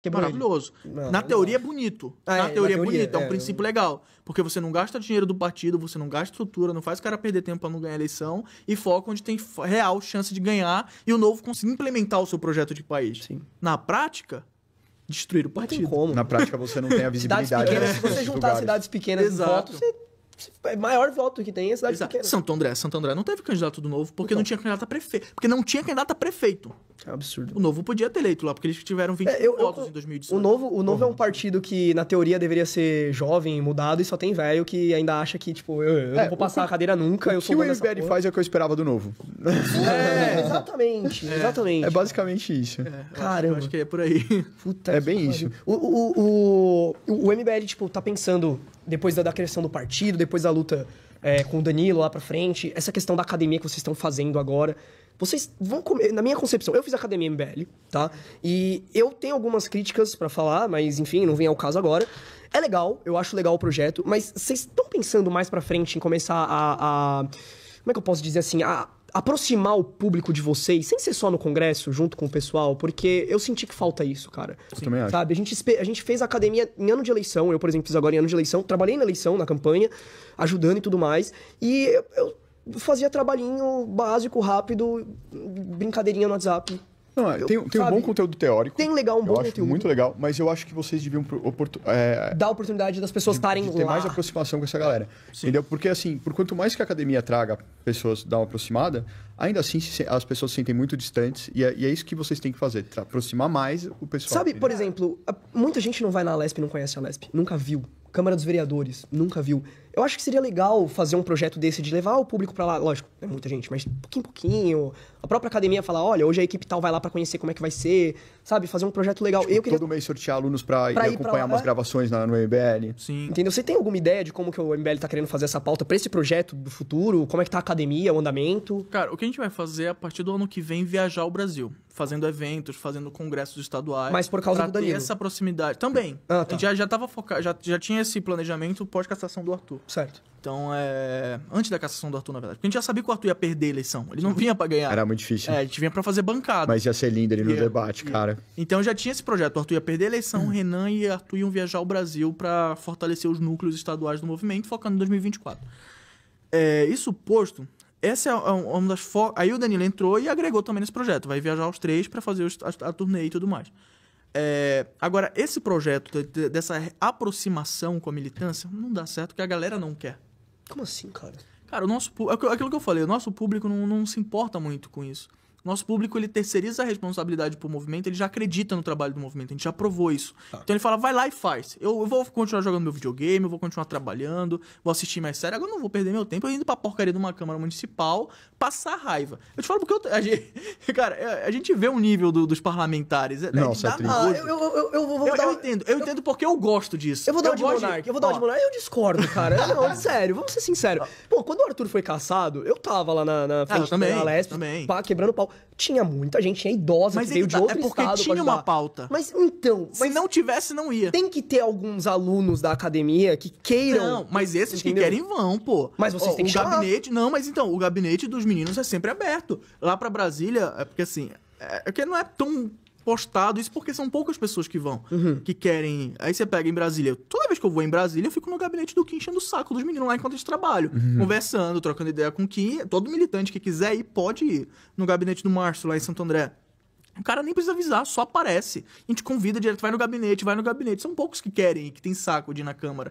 Que é Maravilhoso. Não, na, teoria, É bonito. Ah, na é, teoria é bonito. na teoria é bonito, é um é. princípio legal. Porque você não gasta dinheiro do partido, você não gasta estrutura, não faz o cara perder tempo pra não ganhar eleição e foca onde tem real chance de ganhar e o novo conseguir implementar o seu projeto de país. Sim. Na prática, destruir o partido. Não tem como. Na prática, você não tem a visibilidade. Pequenas, se você juntar cidades pequenas Exato. votos, você maior voto que tem é a cidade Exato. pequena. Santo André, Santo André não teve candidato do novo porque então. não tinha candidato a prefeito. Porque não tinha candidato a prefeito. É absurdo. O Novo podia ter eleito lá, porque eles tiveram 20 votos é, em 2018. O Novo, o novo uhum. é um uhum. partido que, na teoria, deveria ser jovem, mudado, e só tem velho que ainda acha que, tipo, eu, eu é, não vou passar que, a cadeira nunca, eu sou O que o MBL faz é o que eu esperava do Novo. É, é. exatamente, é. exatamente. É basicamente isso. Caramba. Eu acho, que é por aí. Puta é bem isso. O, o, o, o MBL, tipo, tá pensando, depois da, da criação do partido, depois da luta é, com o Danilo lá pra frente, essa questão da academia que vocês estão fazendo agora, vocês vão comer. Na minha concepção, eu fiz academia MBL, tá? E eu tenho algumas críticas para falar, mas enfim, não vem ao caso agora. É legal, eu acho legal o projeto, mas vocês estão pensando mais pra frente em começar a, a. Como é que eu posso dizer assim? A aproximar o público de vocês, sem ser só no congresso, junto com o pessoal, porque eu senti que falta isso, cara. Eu também acho. Sabe, a gente, a gente fez a academia em ano de eleição, eu, por exemplo, fiz agora em ano de eleição, trabalhei na eleição, na campanha, ajudando e tudo mais, e eu, eu fazia trabalhinho básico, rápido, brincadeirinha no WhatsApp. Não, é, eu, tem, tem sabe, um bom conteúdo teórico. Tem legal, um bom eu acho conteúdo. muito legal, mas eu acho que vocês deviam oportun, é, dar a oportunidade das pessoas estarem lá. Ter mais aproximação com essa galera. Sim. Entendeu? Porque, assim, por quanto mais que a academia traga pessoas, dá uma aproximada, ainda assim as pessoas se sentem muito distantes e é, e é isso que vocês têm que fazer, aproximar mais o pessoal. Sabe, por exemplo, muita gente não vai na Lesp e não conhece a Lesp, nunca viu. Câmara dos Vereadores, nunca viu. Eu acho que seria legal fazer um projeto desse de levar o público para lá, lógico, é muita gente, mas pouquinho pouquinho. A própria academia falar, olha, hoje a equipe tal vai lá para conhecer como é que vai ser, sabe? Fazer um projeto legal. Tipo, eu queria... todo mês sortear alunos para ir acompanhar pra umas é. gravações na, no MBL. Sim. Entendeu? Você tem alguma ideia de como que o MBL tá querendo fazer essa pauta para esse projeto do futuro? Como é que tá a academia, o andamento? Cara, o que a gente vai fazer é, a partir do ano que vem viajar o Brasil fazendo eventos, fazendo congressos estaduais. Mas por causa do Danilo. Ter essa proximidade. Também. Ah, tá. A gente já, já tava focado, já, já tinha esse planejamento pós-cassação do Arthur. Certo. Então, é... Antes da cassação do Arthur, na verdade. Porque a gente já sabia que o Arthur ia perder a eleição. Ele não vinha para ganhar. Era muito difícil. É, a gente vinha para fazer bancada. Mas ia ser lindo ele no ia, debate, ia. cara. Então já tinha esse projeto. O Arthur ia perder a eleição, hum. Renan e Arthur iam viajar ao Brasil para fortalecer os núcleos estaduais do movimento, focando em 2024. É, isso posto, essa é, é uma das fo... Aí o Danilo entrou e agregou também nesse projeto. Vai viajar os três para fazer a, a turnê e tudo mais. É, agora, esse projeto de, dessa aproximação com a militância não dá certo porque a galera não quer. Como assim, cara? Cara, o nosso é aquilo que eu falei, o nosso público não, não se importa muito com isso. Nosso público, ele terceiriza a responsabilidade pro movimento, ele já acredita no trabalho do movimento, a gente já provou isso. Tá. Então ele fala, vai lá e faz. Eu, eu, vou continuar jogando meu videogame, eu vou continuar trabalhando, vou assistir mais série, agora eu não vou perder meu tempo indo pra porcaria de uma Câmara Municipal passar raiva. Eu te falo porque eu, a gente, cara, é, a gente vê o um nível do, dos parlamentares. É, é não, é, dá, eu, eu, eu, eu, vou, eu, dar, eu entendo, eu, eu, entendo porque eu gosto disso. Eu vou dar eu de Monark, de... eu vou dar ó. de Monark, eu discordo, cara. não, sério, vamos ser sinceros. Pô, quando o Arthur foi caçado, eu tava lá na, na frente ah, também, da também. Pá, quebrando pau. Tinha muita gente, tinha idosa mas que veio de tá- é outro é porque tinha uma pauta. Mas então... Mas não tivesse, não ia. Tem que ter alguns alunos da academia que queiram... Não, mas esses entendeu? que querem vão, pô. Mas vocês têm que o chamar. gabinete... Não, mas então, o gabinete dos meninos é sempre aberto. Lá para Brasília, é porque assim... É, é que não é tão postado. Isso porque são poucas pessoas que vão, uhum. que querem. Aí você pega em Brasília. Toda vez que eu vou em Brasília, eu fico no gabinete do Kim enchendo o saco dos meninos lá enquanto eles trabalham. Uhum. Conversando, trocando ideia com o Kim. Todo militante que quiser ir, pode ir no gabinete do Márcio lá em Santo André. O cara nem precisa avisar, só aparece. A gente convida direto, vai no gabinete, vai no gabinete. São poucos que querem, que tem saco de ir na Câmara.